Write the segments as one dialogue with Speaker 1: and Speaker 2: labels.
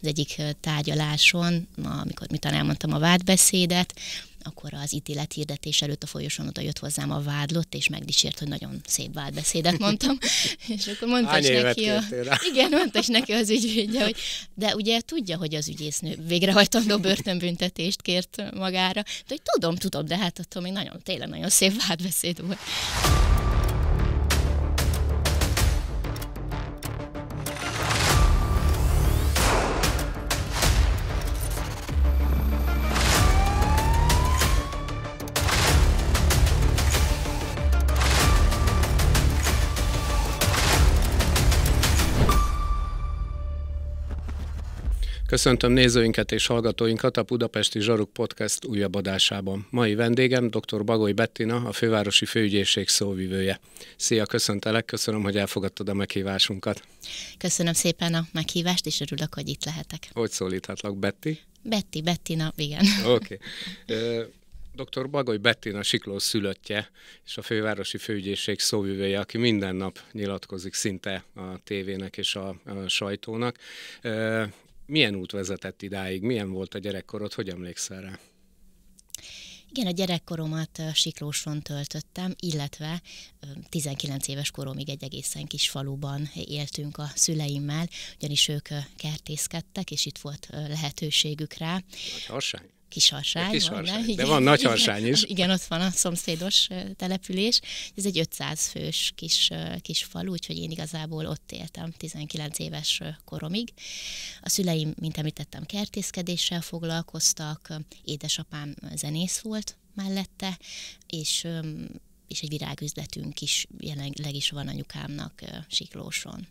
Speaker 1: Az egyik tárgyaláson, amikor mit elmondtam a vádbeszédet, akkor az ítélet hirdetés előtt a folyosón oda jött hozzám a vádlott, és megdicsért, hogy nagyon szép vádbeszédet mondtam. és akkor mondta is neki a... Igen, mondta is neki az ügyvédje, hogy de ugye tudja, hogy az ügyésznő végrehajtandó börtönbüntetést kért magára. De hogy tudom, tudom, de hát attól még nagyon, tényleg nagyon szép vádbeszéd volt.
Speaker 2: Köszöntöm nézőinket és hallgatóinkat a Budapesti Zsaruk Podcast újabb adásában. Mai vendégem dr. Bagoly Bettina, a Fővárosi Főügyészség szóvivője. Szia, köszöntelek, köszönöm, hogy elfogadtad a meghívásunkat.
Speaker 1: Köszönöm szépen a meghívást, és örülök, hogy itt
Speaker 2: lehetek. Hogy szólíthatlak, Betty?
Speaker 1: Betty, Bettina, igen.
Speaker 2: Oké. Okay. Dr. Bagoly Bettina Sikló szülöttje és a fővárosi főügyészség szóvivője, aki minden nap nyilatkozik szinte a tévének és a, a sajtónak milyen út vezetett idáig? Milyen volt a gyerekkorod? Hogy emlékszel rá?
Speaker 1: Igen, a gyerekkoromat Siklóson töltöttem, illetve 19 éves koromig egy egészen kis faluban éltünk a szüleimmel, ugyanis ők kertészkedtek, és itt volt lehetőségük rá.
Speaker 2: Nagy harsány?
Speaker 1: kisarsány. harsány Van, de igen, van nagyharsány is. Igen, ott van a szomszédos település. Ez egy 500 fős kis, kis falu, úgyhogy én igazából ott éltem 19 éves koromig. A szüleim, mint említettem, kertészkedéssel foglalkoztak, édesapám zenész volt mellette, és és egy virágüzletünk is jelenleg is van anyukámnak Siklóson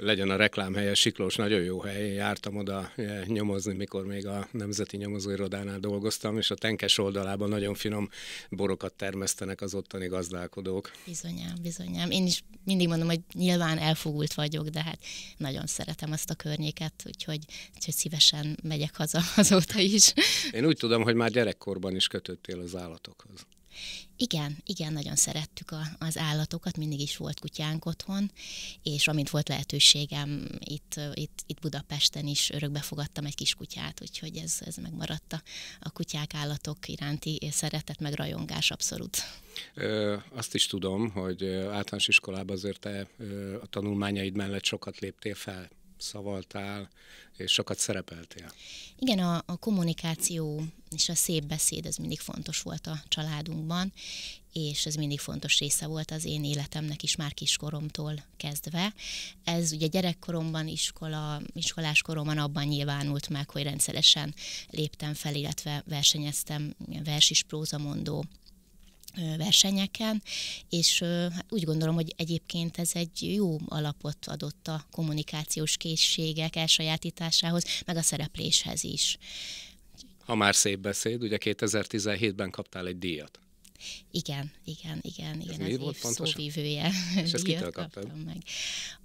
Speaker 2: legyen a reklámhelye Siklós, nagyon jó hely. Én jártam oda nyomozni, mikor még a Nemzeti Nyomozóirodánál dolgoztam, és a tenkes oldalában nagyon finom borokat termesztenek az ottani gazdálkodók. Bizonyám, bizonyám. Én
Speaker 1: is mindig mondom, hogy nyilván elfogult vagyok, de hát nagyon szeretem azt a környéket, úgyhogy, úgyhogy szívesen megyek haza azóta is.
Speaker 2: Én úgy tudom, hogy már gyerekkorban is kötöttél az állatokhoz.
Speaker 1: Igen, igen, nagyon szerettük a, az állatokat, mindig is volt kutyánk otthon, és amint volt lehetőségem, itt, itt, itt Budapesten is örökbefogadtam egy kis kutyát, úgyhogy ez, ez megmaradt a, a kutyák, állatok iránti szeretet, meg rajongás abszolút.
Speaker 2: Ö, azt is tudom, hogy általános iskolában azért te ö, a tanulmányaid mellett sokat léptél fel szavaltál, és sokat szerepeltél.
Speaker 1: Igen, a, a kommunikáció és a szép beszéd ez mindig fontos volt a családunkban, és ez mindig fontos része volt az én életemnek is már kiskoromtól kezdve. Ez ugye gyerekkoromban, iskola, iskolás koromban abban nyilvánult meg, hogy rendszeresen léptem fel, illetve versenyeztem versis prózamondó versenyeken, és hát úgy gondolom, hogy egyébként ez egy jó alapot adott a kommunikációs készségek elsajátításához, meg a szerepléshez is.
Speaker 2: Ha már szép beszéd, ugye 2017-ben kaptál egy díjat.
Speaker 1: Igen, igen, igen, igen. Ez, ez volt szóvívője. És ezt kitől kaptam meg.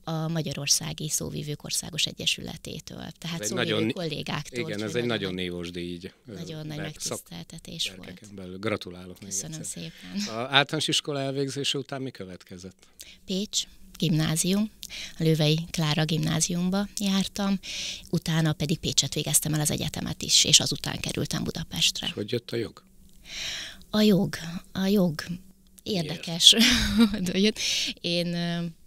Speaker 1: A Magyarországi Szóvívők Országos Egyesületétől. Tehát ez szóvívő nagyon, kollégáktól. Igen, ez egy nagyon névos díj. Így, nagyon nagy megtiszteltetés
Speaker 2: volt. Belül. Gratulálok Köszönöm még szépen. A általános iskola elvégzése után mi következett?
Speaker 1: Pécs, gimnázium, a Lővei Klára gimnáziumba jártam, utána pedig Pécset végeztem el az egyetemet is, és azután kerültem Budapestre. És
Speaker 2: hogy jött a jog?
Speaker 1: A jog, a jog. Érdekes. Én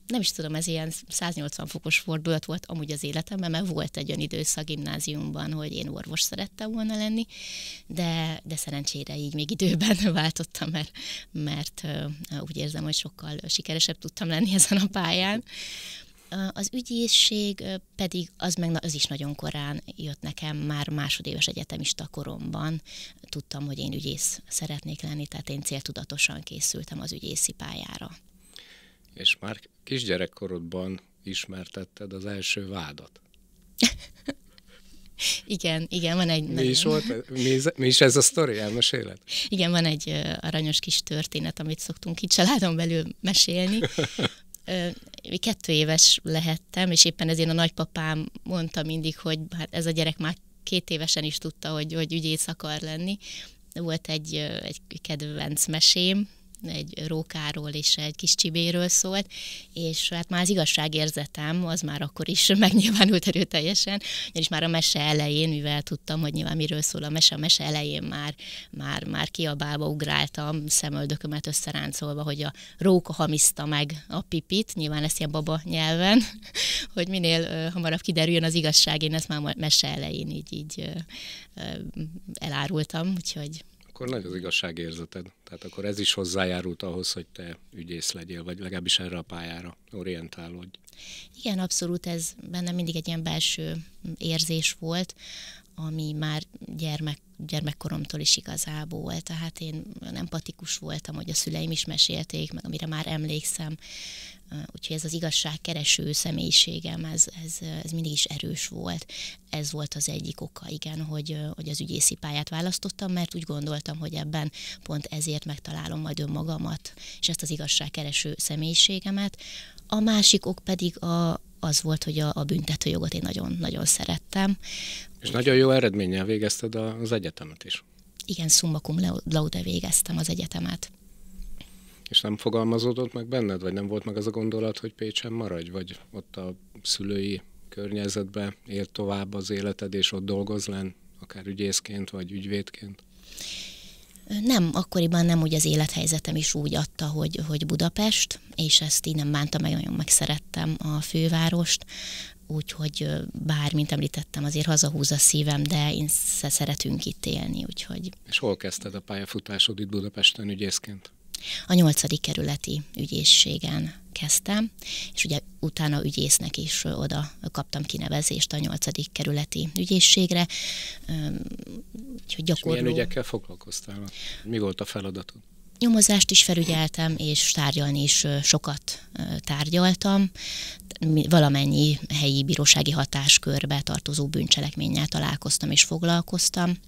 Speaker 1: nem is tudom, ez ilyen 180 fokos fordulat volt amúgy az életemben, mert volt egy olyan időszak gimnáziumban, hogy én orvos szerettem volna lenni, de, de szerencsére így még időben váltottam, mert, mert úgy érzem, hogy sokkal sikeresebb tudtam lenni ezen a pályán. Az ügyészség pedig, az meg az is nagyon korán jött nekem, már másodéves egyetemista koromban tudtam, hogy én ügyész szeretnék lenni, tehát én céltudatosan készültem az ügyészi pályára.
Speaker 2: És már kisgyerekkorodban ismertetted az első vádat.
Speaker 1: Igen, igen, van egy... Mi nagyon... is, volt,
Speaker 2: mi, mi is ez a sztori, elmeséled?
Speaker 1: Igen, van egy aranyos kis történet, amit szoktunk itt családon belül mesélni. kettő éves lehettem, és éppen ezért a nagypapám mondta mindig, hogy hát ez a gyerek már két évesen is tudta, hogy, hogy ügyész akar lenni. Volt egy, egy kedvenc mesém, egy rókáról és egy kis csibéről szólt, és hát már az igazságérzetem az már akkor is megnyilvánult erőteljesen, és már a mese elején, mivel tudtam, hogy nyilván miről szól a mese, a mese elején már, már, már kiabálva ugráltam, szemöldökömet összeráncolva, hogy a róka hamiszta meg a pipit, nyilván ezt ilyen baba nyelven, hogy minél hamarabb kiderüljön az igazság, én ezt már mese elején így, így elárultam, úgyhogy
Speaker 2: akkor nagy az igazságérzeted. Tehát akkor ez is hozzájárult ahhoz, hogy te ügyész legyél, vagy legalábbis erre a pályára orientálódj.
Speaker 1: Igen, abszolút ez benne mindig egy ilyen belső érzés volt, ami már gyermek, gyermekkoromtól is igazából. Tehát én empatikus voltam, hogy a szüleim is mesélték, meg amire már emlékszem. Úgyhogy ez az igazságkereső személyiségem, ez, ez, ez mindig is erős volt. Ez volt az egyik oka, igen, hogy, hogy az ügyészi pályát választottam, mert úgy gondoltam, hogy ebben pont ezért megtalálom majd önmagamat, és ezt az igazságkereső személyiségemet. A másik ok pedig pedig a, az volt, hogy a, a büntetőjogot én nagyon-nagyon szerettem.
Speaker 2: És Úgy, nagyon jó eredménnyel végezted az egyetemet is.
Speaker 1: Igen, summa cum laude végeztem az egyetemet.
Speaker 2: És nem fogalmazódott meg benned, vagy nem volt meg az a gondolat, hogy Pécsen maradj, vagy ott a szülői környezetbe él tovább az életed, és ott dolgozz len, akár ügyészként, vagy ügyvédként?
Speaker 1: Nem, akkoriban nem úgy az élethelyzetem is úgy adta, hogy, hogy Budapest, és ezt így nem bánta meg, nagyon megszerettem a fővárost, úgyhogy bár, mint említettem, azért hazahúz a szívem, de én szeretünk itt élni, úgyhogy...
Speaker 2: És hol kezdted a pályafutásod itt Budapesten ügyészként?
Speaker 1: A nyolcadik kerületi ügyészségen kezdtem, és ugye utána ügyésznek is oda kaptam kinevezést a nyolcadik kerületi ügyészségre. Úgyhogy gyakorló... És milyen ügyekkel
Speaker 2: foglalkoztál? Mi volt a feladatod?
Speaker 1: Nyomozást is felügyeltem, és tárgyalni is sokat tárgyaltam. Valamennyi helyi bírósági hatáskörbe tartozó bűncselekménnyel találkoztam és foglalkoztam.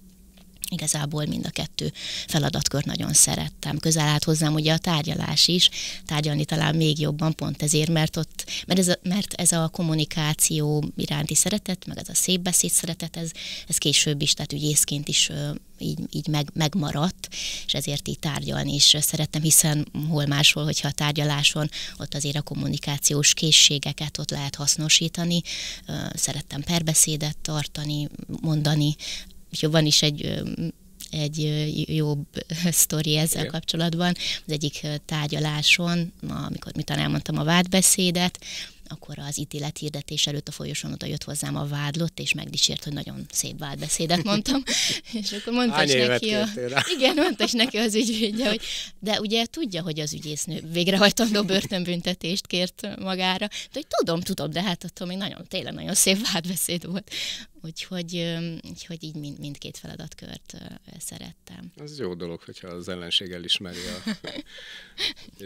Speaker 1: Igazából mind a kettő feladatkör nagyon szerettem. Közel állt hozzám ugye a tárgyalás is, tárgyalni talán még jobban pont ezért, mert ott, mert ez a, mert ez a kommunikáció iránti szeretet, meg ez a szép beszéd szeretet, ez, ez később is, tehát ügyészként is így, így meg, megmaradt, és ezért így tárgyalni is szerettem, hiszen hol máshol, hogyha a tárgyaláson, ott azért a kommunikációs készségeket ott lehet hasznosítani. Szerettem perbeszédet tartani, mondani, Úgyhogy van is egy egy jobb sztori ezzel Igen. kapcsolatban. Az egyik tárgyaláson, amikor mit elmondtam a vádbeszédet, akkor az ítélet hirdetés előtt a folyosón oda jött hozzám a vádlott, és megdicsért, hogy nagyon szép vádbeszédet mondtam. és akkor mondta is neki, a... igen, mondta is neki az ügyvédje, hogy de ugye tudja, hogy az ügyésznő végrehajtandó börtönbüntetést kért magára, de hogy tudom, tudom, de hát attól még nagyon, tényleg nagyon szép vádbeszéd volt. Úgyhogy, úgyhogy így mind, mindkét feladatkört szerettem.
Speaker 2: Az jó dolog, hogyha az ellenség elismeri a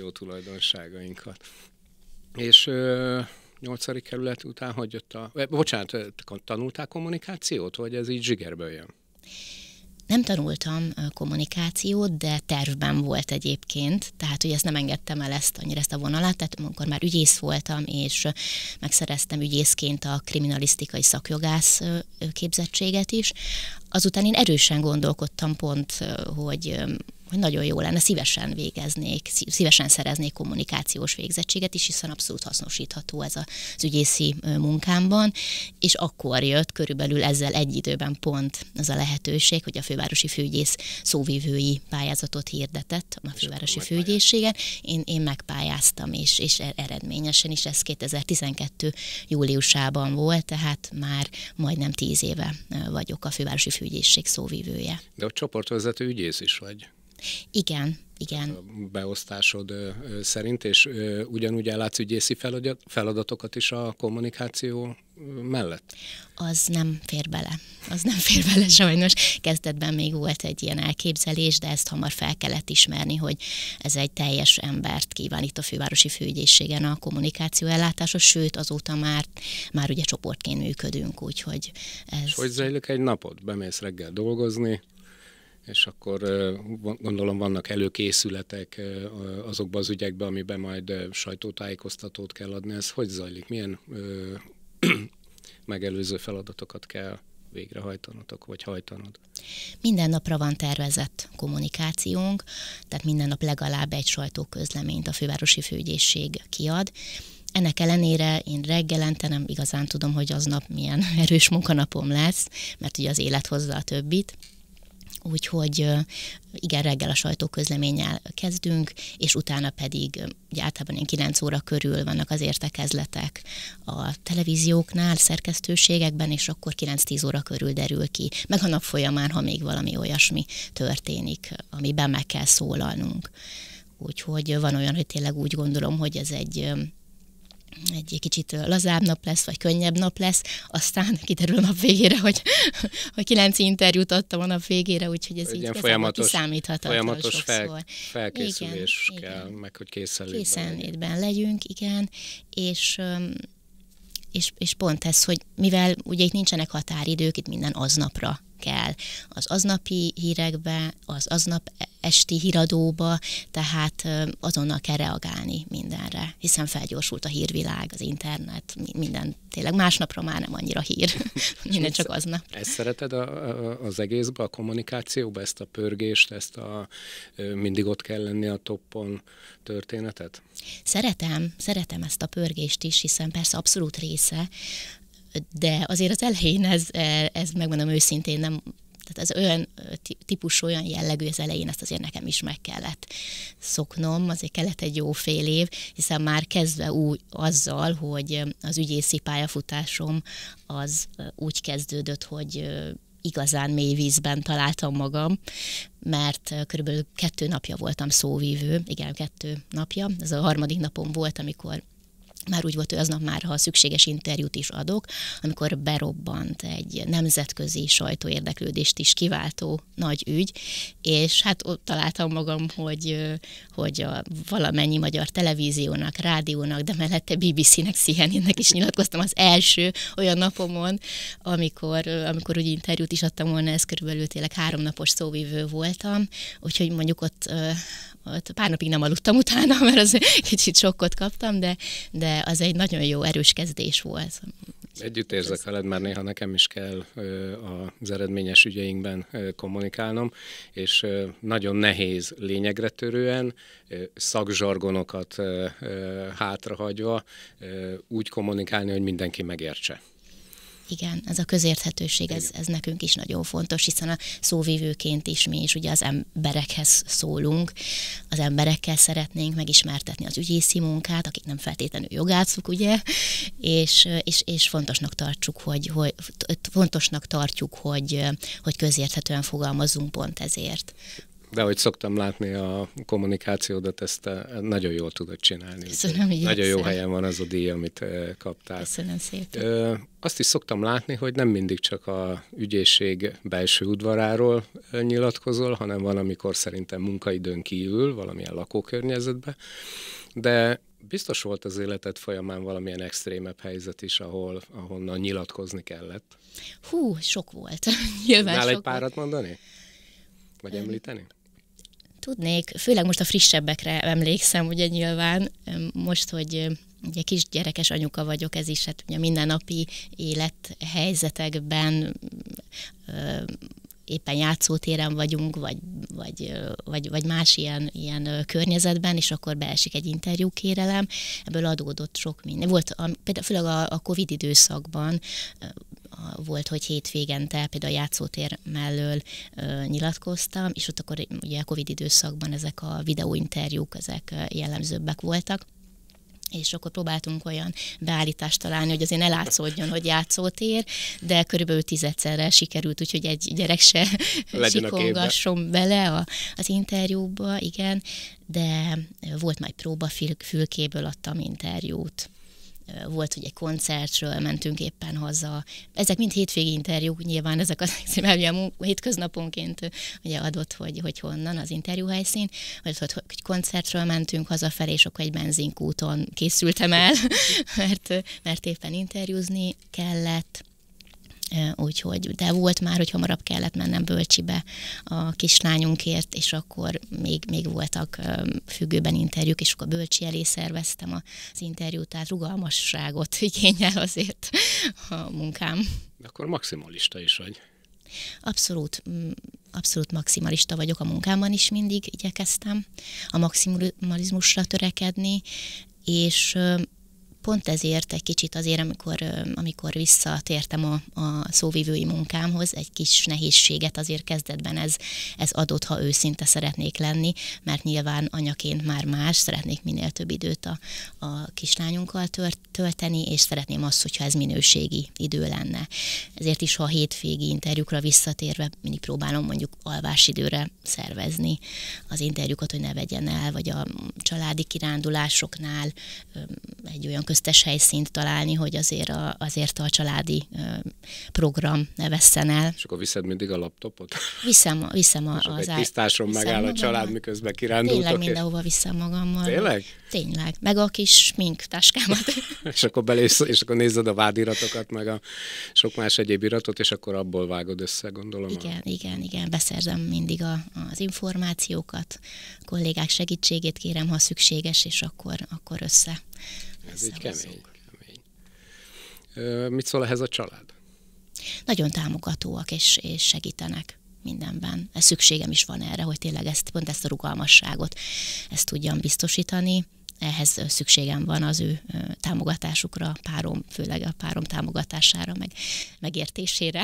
Speaker 2: jó tulajdonságainkat és ö, 8. kerület után hogy jött a... Bocsánat, tanultál kommunikációt, vagy ez így zsigerből jön?
Speaker 1: Nem tanultam kommunikációt, de tervben volt egyébként, tehát hogy ezt nem engedtem el ezt annyira ezt a vonalat, tehát amikor már ügyész voltam, és megszereztem ügyészként a kriminalisztikai szakjogász képzettséget is, azután én erősen gondolkodtam pont, hogy hogy nagyon jó lenne, szívesen végeznék, szívesen szereznék kommunikációs végzettséget is, hiszen abszolút hasznosítható ez az ügyészi munkámban, és akkor jött körülbelül ezzel egy időben pont az a lehetőség, hogy a fővárosi főügyész szóvívői pályázatot hirdetett a fővárosi főügyészségen. Én, én megpályáztam, és, és e-, eredményesen is ez 2012 júliusában volt, tehát már majdnem tíz éve vagyok a fővárosi főügyészség szóvívője.
Speaker 2: De a csoportvezető ügyész is vagy. Igen, igen. A beosztásod szerint, és ugyanúgy ellátsz ügyészi feladatokat is a kommunikáció mellett?
Speaker 1: Az nem fér bele. Az nem fér bele sajnos. Kezdetben még volt egy ilyen elképzelés, de ezt hamar fel kellett ismerni, hogy ez egy teljes embert kíván itt a fővárosi főügyészségen a kommunikáció ellátása, sőt azóta már, már ugye csoportként működünk, úgyhogy
Speaker 2: ez... És hogy zajlik egy napot? Bemész reggel dolgozni, és akkor gondolom vannak előkészületek azokba az ügyekbe, amiben majd sajtótájékoztatót kell adni. Ez hogy zajlik? Milyen megelőző feladatokat kell végrehajtanatok, vagy hajtanod?
Speaker 1: Minden napra van tervezett kommunikációnk, tehát minden nap legalább egy sajtóközleményt a fővárosi főügyészség kiad. Ennek ellenére én reggelente nem igazán tudom, hogy aznap milyen erős munkanapom lesz, mert ugye az élet hozza a többit, Úgyhogy igen, reggel a sajtóközleménnyel kezdünk, és utána pedig ugye általában ilyen 9 óra körül vannak az értekezletek a televízióknál, szerkesztőségekben, és akkor 9-10 óra körül derül ki. Meg a nap folyamán, ha még valami olyasmi történik, amiben meg kell szólalnunk. Úgyhogy van olyan, hogy tényleg úgy gondolom, hogy ez egy egy kicsit lazább nap lesz, vagy könnyebb nap lesz, aztán kiderül a nap végére, hogy, a kilenc interjút adtam a nap végére, úgyhogy ez egy így folyamatos, kiszámíthatatlan folyamatos sokszor. fel, felkészülés
Speaker 2: igen, kell, igen. meg hogy készen készenlétben
Speaker 1: legyünk, igen, és és, és pont ez, hogy mivel ugye itt nincsenek határidők, itt minden aznapra kell az aznapi hírekbe, az aznap esti híradóba, tehát azonnal kell reagálni mindenre, hiszen felgyorsult a hírvilág, az internet, minden tényleg másnapra már nem annyira hír, minden csak aznap.
Speaker 2: Ezt szereted a, a, az egészbe, a kommunikációba, ezt a pörgést, ezt a mindig ott kell lenni a toppon történetet?
Speaker 1: Szeretem, szeretem ezt a pörgést is, hiszen persze abszolút része de azért az elején ez, eh, ez megmondom őszintén, nem, tehát ez olyan eh, típus, olyan jellegű az elején, ezt azért nekem is meg kellett szoknom, azért kellett egy jó fél év, hiszen már kezdve úgy azzal, hogy eh, az ügyészi pályafutásom az úgy kezdődött, hogy igazán mély vízben találtam magam, mert körülbelül kettő napja voltam szóvívő, igen, kettő napja, ez a harmadik napon volt, amikor már úgy volt, hogy aznap már, ha szükséges interjút is adok, amikor berobbant egy nemzetközi sajtóérdeklődést is kiváltó nagy ügy, és hát ott találtam magam, hogy, hogy a valamennyi magyar televíziónak, rádiónak, de mellette BBC-nek, CNN-nek is nyilatkoztam az első olyan napomon, amikor, amikor úgy interjút is adtam volna, ez körülbelül tényleg háromnapos szóvivő voltam, úgyhogy mondjuk ott, ott pár napig nem aludtam utána, mert az kicsit sokkot kaptam, de, de az egy nagyon jó erős kezdés volt.
Speaker 2: Együtt érzek veled, mert néha nekem is kell az eredményes ügyeinkben kommunikálnom, és nagyon nehéz lényegre törően, szakzsargonokat hátrahagyva úgy kommunikálni, hogy mindenki megértse.
Speaker 1: Igen, ez a közérthetőség, ez, ez nekünk is nagyon fontos, hiszen a szóvívőként is mi is ugye az emberekhez szólunk, az emberekkel szeretnénk megismertetni az ügyészi munkát, akik nem feltétlenül jogászok, ugye, és, és, és fontosnak tartjuk, hogy, hogy fontosnak tartjuk, hogy, hogy közérthetően fogalmazzunk pont ezért,
Speaker 2: de ahogy szoktam látni a kommunikációdat, ezt eh, nagyon jól tudod csinálni. Köszönöm, így Nagyon jó helyen van az a díj, amit eh, kaptál. Köszönöm szépen. Azt is szoktam látni, hogy nem mindig csak a ügyészség belső udvaráról eh, nyilatkozol, hanem van, amikor szerintem munkaidőn kívül, valamilyen lakókörnyezetbe, de biztos volt az életed folyamán valamilyen extrémebb helyzet is, ahol, ahonnan nyilatkozni kellett.
Speaker 1: Hú, sok
Speaker 2: volt. Nyilván Nál sok egy párat volt. mondani? Vagy említeni?
Speaker 1: Tudnék, főleg most a frissebbekre emlékszem, ugye nyilván, most, hogy ugye gyerekes anyuka vagyok, ez is hát ugye mindennapi élethelyzetekben éppen játszótéren vagyunk, vagy, vagy, vagy, vagy más ilyen, ilyen környezetben, és akkor beesik egy kérelem. ebből adódott sok minden. Volt, a, például főleg a, a Covid időszakban volt, hogy hétvégente például a játszótér mellől ö, nyilatkoztam, és ott akkor ugye a Covid időszakban ezek a videóinterjúk, ezek jellemzőbbek voltak és akkor próbáltunk olyan beállítást találni, hogy azért ne látszódjon, hogy játszótér, de körülbelül tizedszerre sikerült, úgyhogy egy gyerek se sikongasson bele a, az interjúba, igen, de volt majd próba fül, fülkéből adtam interjút volt, hogy egy koncertről mentünk éppen haza. Ezek mind hétvégi interjúk, nyilván ezek az ugye hétköznaponként ugye adott, hogy, hogy honnan az interjúhelyszín, vagy hogy, hogy koncertről mentünk hazafelé, és akkor egy benzinkúton készültem el, mert, mert éppen interjúzni kellett úgyhogy, de volt már, hogy hamarabb kellett mennem bölcsibe a kislányunkért, és akkor még, még voltak függőben interjúk, és akkor bölcsi elé szerveztem az interjút, tehát rugalmasságot igényel azért a munkám.
Speaker 2: De akkor maximalista is vagy.
Speaker 1: Abszolút, mm, abszolút maximalista vagyok a munkámban is mindig igyekeztem a maximalizmusra törekedni, és pont ezért egy kicsit azért, amikor, amikor visszatértem a, a szóvivői munkámhoz, egy kis nehézséget azért kezdetben ez, ez adott, ha őszinte szeretnék lenni, mert nyilván anyaként már más, szeretnék minél több időt a, a kislányunkkal tört, tölteni, és szeretném azt, hogyha ez minőségi idő lenne. Ezért is, ha a hétvégi interjúkra visszatérve, mindig próbálom mondjuk alvásidőre szervezni az interjúkat, hogy ne vegyen el, vagy a családi kirándulásoknál egy olyan köztes helyszínt találni, hogy azért a, azért a családi program ne vesszen el.
Speaker 2: És akkor viszed mindig a laptopot? Viszem, viszem a, az egy tisztáson megáll a család, miközben kirándultok. Tényleg mindenhova
Speaker 1: viszem magammal. Tényleg? Tényleg. Meg a kis smink táskámat.
Speaker 2: és akkor belész, és akkor nézed a vádiratokat, meg a sok más egyéb iratot, és akkor abból vágod össze, gondolom. Igen,
Speaker 1: a... igen, igen. Beszerzem mindig a, az információkat, a kollégák segítségét kérem, ha szükséges, és akkor, akkor össze ez így kemény,
Speaker 2: kemény. Ö, mit szól ehhez a család?
Speaker 1: Nagyon támogatóak és, és segítenek mindenben. Ez szükségem is van erre, hogy tényleg ezt, pont ezt a rugalmasságot ezt tudjam biztosítani. Ehhez szükségem van az ő támogatásukra, párom, főleg a párom támogatására, meg megértésére.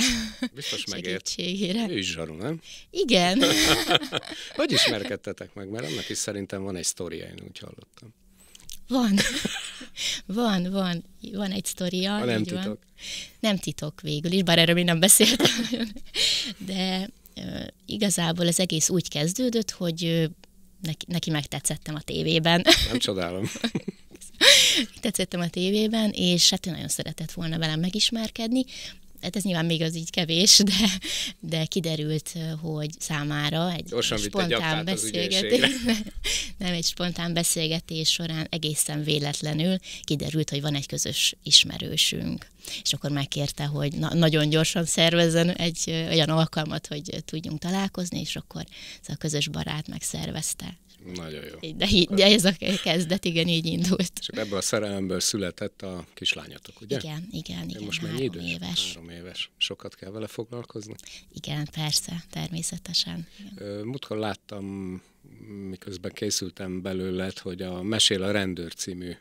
Speaker 2: Biztos megért. Segítségére. Ő is zsaru, nem? Igen.
Speaker 1: hogy ismerkedtetek
Speaker 2: meg? Mert annak is szerintem van egy sztoriája, én úgy hallottam.
Speaker 1: Van. van, van. Van egy sztoria. Ha nem titok. Van. Nem titok végül is, bár erről még nem beszéltem. De igazából az egész úgy kezdődött, hogy neki, neki megtetszettem a tévében.
Speaker 2: Nem csodálom.
Speaker 1: Tetszettem a tévében, és hát ő nagyon szeretett volna velem megismerkedni, hát ez nyilván még az így kevés, de, de kiderült, hogy számára egy Gyorsan spontán beszélgetés, nem egy spontán beszélgetés során egészen véletlenül kiderült, hogy van egy közös ismerősünk. És akkor megkérte, hogy na- nagyon gyorsan szervezzen egy olyan alkalmat, hogy tudjunk találkozni, és akkor ez szóval a közös barát megszervezte.
Speaker 2: Nagyon jó. De, de ez
Speaker 1: a kezdet, igen, így indult.
Speaker 2: És ebből a szerelemből született a kislányatok, ugye? Igen, igen, igen. Most mennyi idős? Éves. Három éves. Sokat kell vele foglalkozni?
Speaker 1: Igen, persze, természetesen.
Speaker 2: Múltkor láttam miközben készültem belőled, hogy a Mesél a rendőr című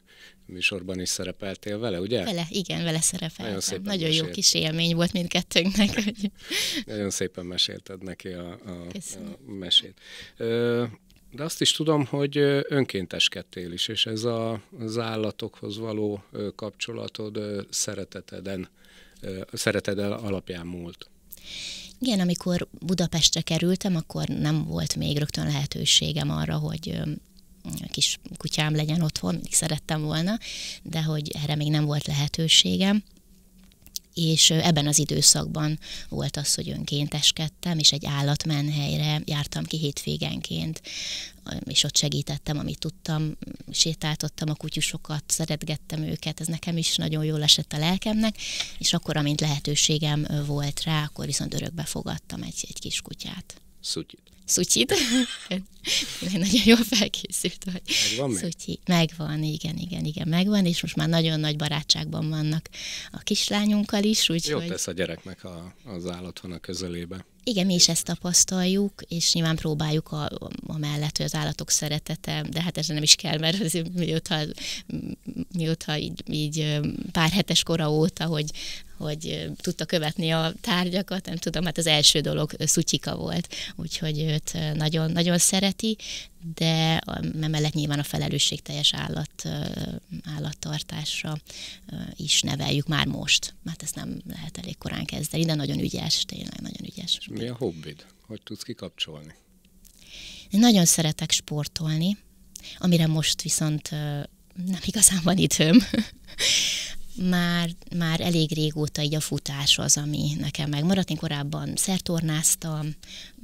Speaker 2: műsorban is szerepeltél vele, ugye? Vele,
Speaker 1: igen, vele szerepeltem. Nagyon, szépen Nagyon jó kis élmény volt mindkettőnknek.
Speaker 2: Nagyon szépen mesélted neki a, a, a mesét. Ö, de azt is tudom, hogy önkénteskedtél is, és ez a, az állatokhoz való kapcsolatod szereteteden, szereted alapján múlt.
Speaker 1: Igen, amikor Budapestre kerültem, akkor nem volt még rögtön lehetőségem arra, hogy kis kutyám legyen otthon, még szerettem volna, de hogy erre még nem volt lehetőségem és ebben az időszakban volt az, hogy önkénteskedtem, és egy állatmenhelyre jártam ki hétvégenként, és ott segítettem, amit tudtam, sétáltottam a kutyusokat, szeretgettem őket, ez nekem is nagyon jól esett a lelkemnek, és akkor, amint lehetőségem volt rá, akkor viszont örökbe fogadtam egy, egy kis kutyát. Szutyit szutyid. Én nagyon jól felkészült vagy. Megvan meg? Szutyi. Megvan, igen, igen, igen, megvan, és most már nagyon nagy barátságban vannak a kislányunkkal is. Úgy, Jó hogy... tesz
Speaker 2: a gyereknek a, az van a közelébe.
Speaker 1: Igen, mi is ezt tapasztaljuk, és nyilván próbáljuk a, a mellett, hogy az állatok szeretete, de hát ez nem is kell, mert az, mióta, mióta így, így pár hetes kora óta, hogy hogy tudta követni a tárgyakat, nem tudom, hát az első dolog Szutyika volt, úgyhogy őt nagyon, nagyon szereti, de emellett nyilván a felelősség teljes állat, állattartásra is neveljük már most. mert hát ezt nem lehet elég korán kezdeni, de nagyon ügyes, tényleg
Speaker 2: nagyon ügyes. Mi a hobbid? Hogy tudsz kikapcsolni?
Speaker 1: Én nagyon szeretek sportolni, amire most viszont nem igazán van időm már, már elég régóta így a futás az, ami nekem megmaradt. Én korábban szertornáztam,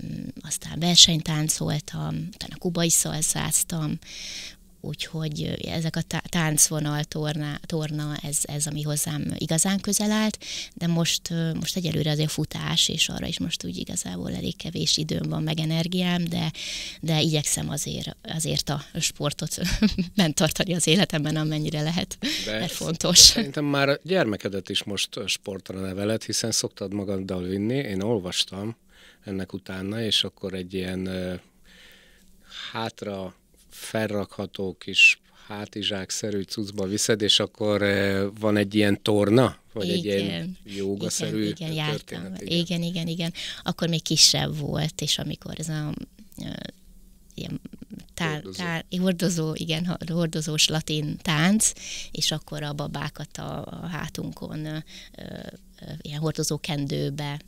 Speaker 1: mm, aztán versenytáncoltam, utána kubai szalszáztam, úgyhogy ezek a táncvonal, torna, torna ez, ez, ami hozzám igazán közel állt, de most, most egyelőre azért futás, és arra is most úgy igazából elég kevés időm van, meg energiám, de, de igyekszem azért, azért a sportot bent tartani az életemben, amennyire lehet, de mert
Speaker 2: fontos. Szerintem már a gyermekedet is most sportra neveled, hiszen szoktad magaddal vinni, én olvastam ennek utána, és akkor egy ilyen hátra felrakható kis hátizsákszerű cuccba viszed, és akkor eh, van egy ilyen torna? Vagy igen. egy ilyen jógaszerű igen,
Speaker 1: igen, történet? Igen. igen, igen, igen. Akkor még kisebb volt, és amikor ez a eh, ilyen tál, tál, hordozó, igen, hordozós latin tánc, és akkor a babákat a, a hátunkon ö, ö, ilyen hordozó kendőbe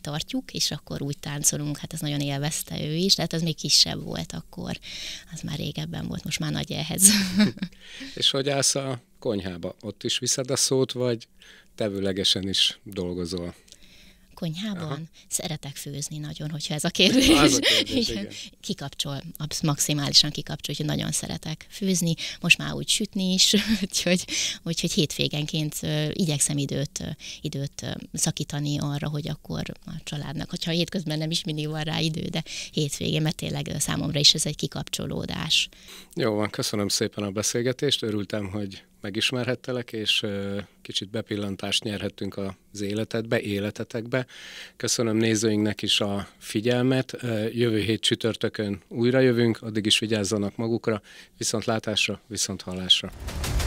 Speaker 1: tartjuk, és akkor úgy táncolunk, hát ez nagyon élvezte ő is, tehát az még kisebb volt akkor, az már régebben volt, most már nagy ehhez.
Speaker 2: és hogy állsz a konyhába? Ott is viszed a szót, vagy tevőlegesen is dolgozol?
Speaker 1: konyhában? Aha. Szeretek főzni nagyon, hogyha ez a kérdés. Az a kérdés igen. igen. Kikapcsol, maximálisan kikapcsol, hogy nagyon szeretek főzni. Most már úgy sütni is, úgyhogy, úgyhogy hétvégenként igyekszem időt, időt szakítani arra, hogy akkor a családnak, hogyha hétközben nem is mindig van rá idő, de hétvégén, mert tényleg számomra is ez egy
Speaker 2: kikapcsolódás. Jó van, köszönöm szépen a beszélgetést, örültem, hogy megismerhettelek, és kicsit bepillantást nyerhettünk az életedbe, életetekbe. Köszönöm nézőinknek is a figyelmet. Jövő hét csütörtökön újra jövünk, addig is vigyázzanak magukra, viszont látásra, viszont hallásra.